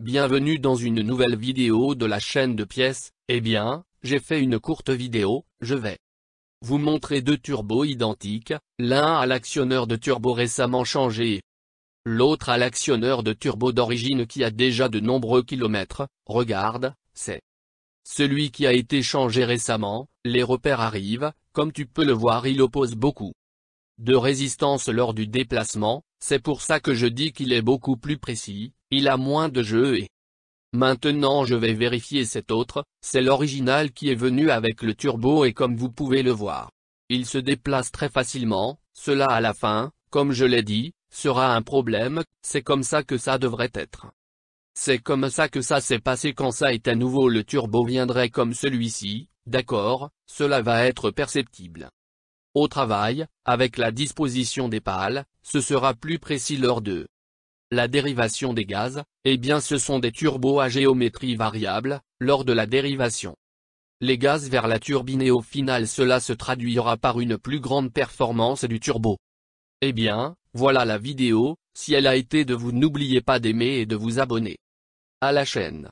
Bienvenue dans une nouvelle vidéo de la chaîne de pièces, eh bien, j'ai fait une courte vidéo, je vais vous montrer deux turbos identiques, l'un à l'actionneur de turbo récemment changé, l'autre à l'actionneur de turbo d'origine qui a déjà de nombreux kilomètres, regarde, c'est celui qui a été changé récemment, les repères arrivent, comme tu peux le voir il oppose beaucoup de résistance lors du déplacement, c'est pour ça que je dis qu'il est beaucoup plus précis, il a moins de jeu et... Maintenant je vais vérifier cet autre, c'est l'original qui est venu avec le turbo et comme vous pouvez le voir. Il se déplace très facilement, cela à la fin, comme je l'ai dit, sera un problème, c'est comme ça que ça devrait être. C'est comme ça que ça s'est passé quand ça est à nouveau le turbo viendrait comme celui-ci, d'accord, cela va être perceptible. Au travail, avec la disposition des pales, ce sera plus précis lors de la dérivation des gaz, eh bien ce sont des turbos à géométrie variable, lors de la dérivation. Les gaz vers la turbine et au final cela se traduira par une plus grande performance du turbo. Eh bien, voilà la vidéo, si elle a été de vous n'oubliez pas d'aimer et de vous abonner à la chaîne.